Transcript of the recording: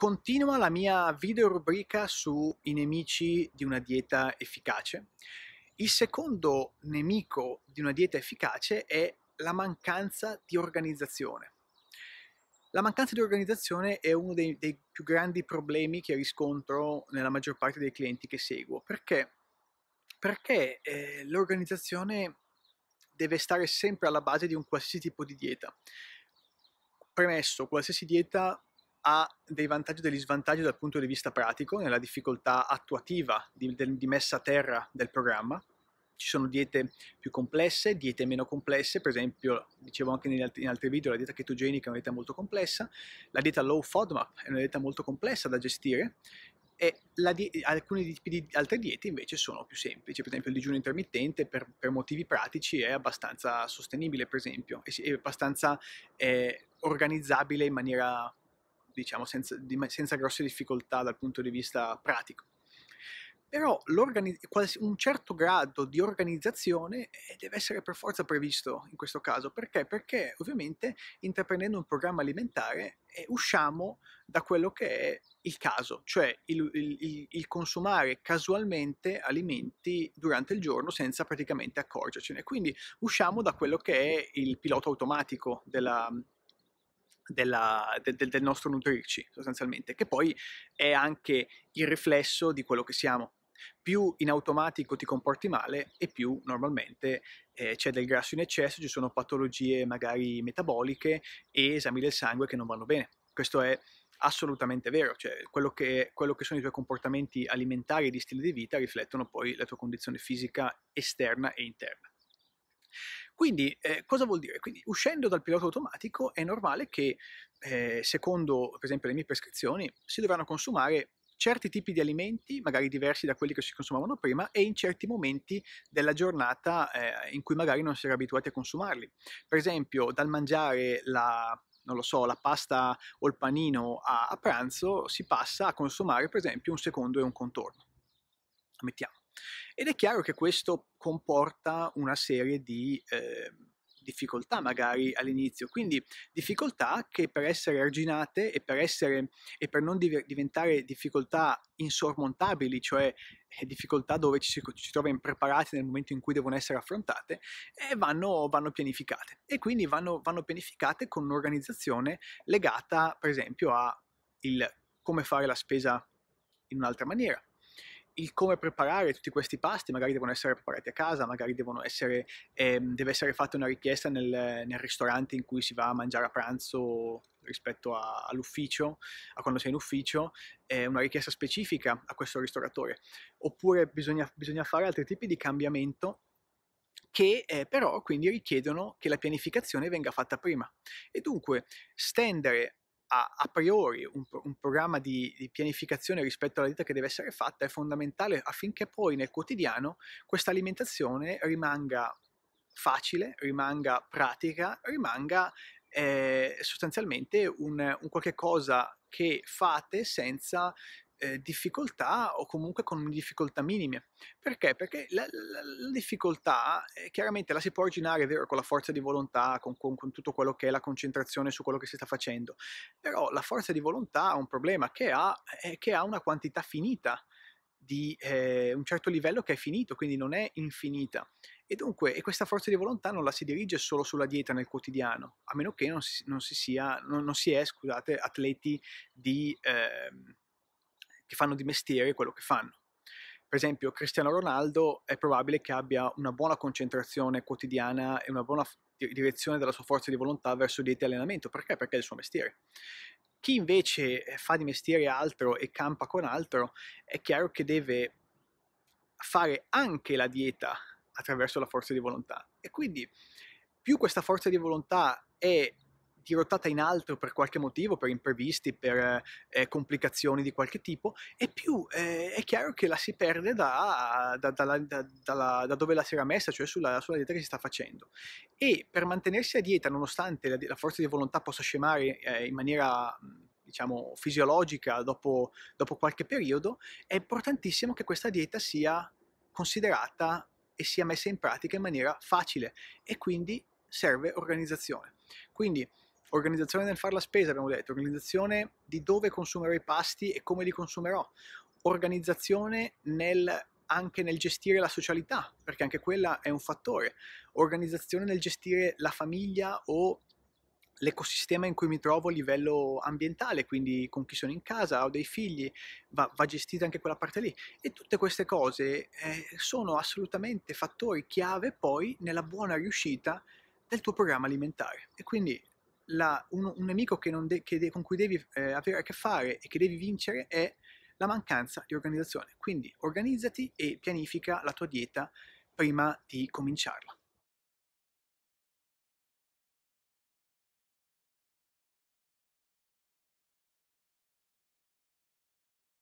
Continua la mia video rubrica sui nemici di una dieta efficace. Il secondo nemico di una dieta efficace è la mancanza di organizzazione. La mancanza di organizzazione è uno dei, dei più grandi problemi che riscontro nella maggior parte dei clienti che seguo. Perché? Perché eh, l'organizzazione deve stare sempre alla base di un qualsiasi tipo di dieta. Premesso, qualsiasi dieta ha dei vantaggi e degli svantaggi dal punto di vista pratico, nella difficoltà attuativa di, di, messa a terra del programma. Ci sono diete più complesse, diete meno complesse, per esempio, dicevo anche in altri, in altri video, la dieta chetogenica è una dieta molto complessa, la dieta low FODMAP è una dieta molto complessa da gestire e die- alcuni tipi di altre diete invece sono più semplici, per esempio il digiuno intermittente per, per motivi pratici è abbastanza sostenibile, per esempio, è, è abbastanza eh, organizzabile in maniera diciamo, senza, di, senza grosse difficoltà dal punto di vista pratico. Però un certo grado di organizzazione eh, deve essere per forza previsto in questo caso. Perché? Perché ovviamente intraprendendo un programma alimentare eh, usciamo da quello che è il caso, cioè il, il, il, consumare casualmente alimenti durante il giorno senza praticamente accorgercene. Quindi usciamo da quello che è il pilota automatico della, della, de, de, del nostro nutrirci sostanzialmente, che poi è anche il riflesso di quello che siamo. Più in automatico ti comporti male e più normalmente eh, c'è del grasso in eccesso, ci sono patologie magari metaboliche e esami del sangue che non vanno bene. Questo è assolutamente vero, cioè quello che, quello che sono i tuoi comportamenti alimentari e di stile di vita riflettono poi la tua condizione fisica esterna e interna. Quindi eh, cosa vuol dire? Quindi uscendo dal pilota automatico è normale che, eh, secondo per esempio le mie prescrizioni, si dovranno consumare certi tipi di alimenti, magari diversi da quelli che si consumavano prima, e in certi momenti della giornata eh, in cui magari non si era abituati a consumarli. Per esempio, dal mangiare la, non lo so, la pasta o il panino a, a pranzo si passa a consumare, per esempio, un secondo e un contorno. Ammettiamo. Ed è chiaro che questo comporta una serie di eh, difficoltà magari all'inizio, quindi difficoltà che per essere arginate e per, essere, e per non div- diventare difficoltà insormontabili, cioè eh, difficoltà dove ci si ci trova impreparati nel momento in cui devono essere affrontate, eh, vanno, vanno, pianificate e quindi vanno, vanno pianificate con un'organizzazione legata per esempio a il, come fare la spesa in un'altra maniera, il come preparare tutti questi pasti, magari devono essere preparati a casa, magari essere, ehm, deve essere fatta una richiesta nel, nel, ristorante in cui si va a mangiare a pranzo rispetto a, all'ufficio, a quando sei in ufficio, eh, una richiesta specifica a questo ristoratore. Oppure bisogna, bisogna fare altri tipi di cambiamento che eh, però quindi richiedono che la pianificazione venga fatta prima. E dunque stendere a, a priori un, un programma di, di, pianificazione rispetto alla dieta che deve essere fatta è fondamentale affinché poi nel quotidiano questa alimentazione rimanga facile, rimanga pratica, rimanga eh, sostanzialmente un, un qualche cosa che fate senza eh, difficoltà o comunque con difficoltà minime. Perché? Perché la, la, la difficoltà eh, chiaramente la si può originare, è vero, con la forza di volontà, con, con, con, tutto quello che è la concentrazione su quello che si sta facendo, però la forza di volontà ha un problema che ha, eh, che ha una quantità finita di eh, un certo livello che è finito, quindi non è infinita. E dunque, e questa forza di volontà non la si dirige solo sulla dieta nel quotidiano, a meno che non si, non si sia, non, non si è, scusate, atleti di... Eh, che fanno di mestiere quello che fanno. Per esempio, Cristiano Ronaldo è probabile che abbia una buona concentrazione quotidiana e una buona direzione della sua forza di volontà verso dieta e allenamento. Perché? Perché è il suo mestiere. Chi invece eh, fa di mestiere altro e campa con altro, è chiaro che deve fare anche la dieta attraverso la forza di volontà. E quindi più questa forza di volontà è tirotata in alto per qualche motivo, per imprevisti, per eh, complicazioni di qualche tipo, e più eh, è chiaro che la si perde da, da, da, da, dove la si era messa, cioè sulla, sulla dieta che si sta facendo. E per mantenersi a dieta, nonostante la, la forza di volontà possa scemare eh, in maniera mm, diciamo, fisiologica dopo, dopo qualche periodo, è importantissimo che questa dieta sia considerata e sia messa in pratica in maniera facile e quindi serve organizzazione. Quindi organizzazione nel fare la spesa, abbiamo detto, organizzazione di dove consumerò i pasti e come li consumerò, organizzazione nel, anche nel gestire la socialità, perché anche quella è un fattore, organizzazione nel gestire la famiglia o l'ecosistema in cui mi trovo a livello ambientale, quindi con chi sono in casa, ho dei figli, va, va gestita anche quella parte lì. E tutte queste cose eh, sono assolutamente fattori chiave poi nella buona riuscita del tuo programma alimentare. E quindi la, un, un, nemico che de, che de, con cui devi eh, avere a che fare e che devi vincere è la mancanza di organizzazione. Quindi organizzati e pianifica la tua dieta prima di cominciarla.